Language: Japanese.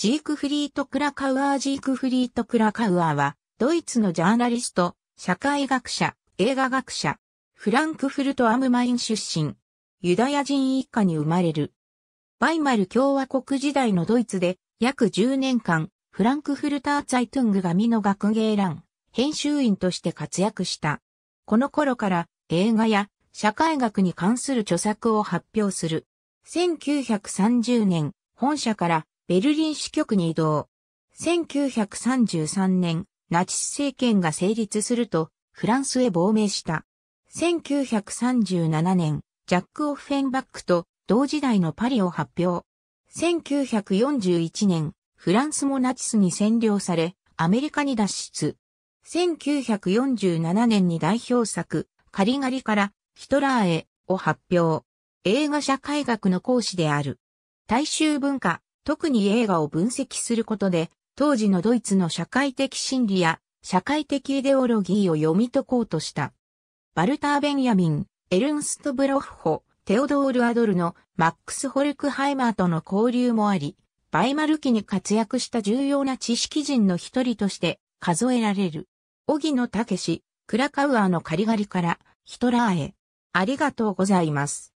ジークフリート・クラカウアージークフリート・クラカウアーは、ドイツのジャーナリスト、社会学者、映画学者、フランクフルト・アムマイン出身、ユダヤ人一家に生まれる。バイマル共和国時代のドイツで、約10年間、フランクフルター・ツァイトゥングが身の学芸欄、編集員として活躍した。この頃から、映画や社会学に関する著作を発表する。1930年、本社からベルリン支局に移動。1933年、ナチス政権が成立すると、フランスへ亡命した。1937年、ジャック・オフェンバックと同時代のパリを発表。1941年、フランスもナチスに占領され、アメリカに脱出。1947年に代表作、カリガリからヒトラーへを発表。映画社会学の講師である。大衆文化、特に映画を分析することで、当時のドイツの社会的心理や社会的イデオロギーを読み解こうとした。バルター・ベンヤミン、エルンスト・ブロッホ、テオドール・アドルのマックス・ホルクハイマーとの交流もあり、バイマル期に活躍した重要な知識人の一人として数えられる。荻野ケシ、クラカウアのカリガリからヒトラーへ。ありがとうございます。